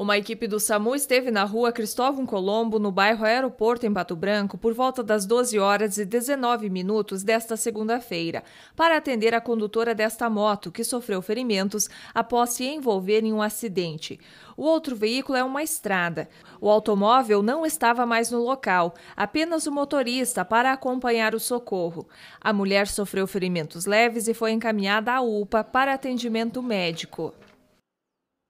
Uma equipe do SAMU esteve na rua Cristóvão Colombo, no bairro Aeroporto, em Pato Branco, por volta das 12 horas e 19 minutos desta segunda-feira, para atender a condutora desta moto, que sofreu ferimentos após se envolver em um acidente. O outro veículo é uma estrada. O automóvel não estava mais no local, apenas o motorista para acompanhar o socorro. A mulher sofreu ferimentos leves e foi encaminhada à UPA para atendimento médico.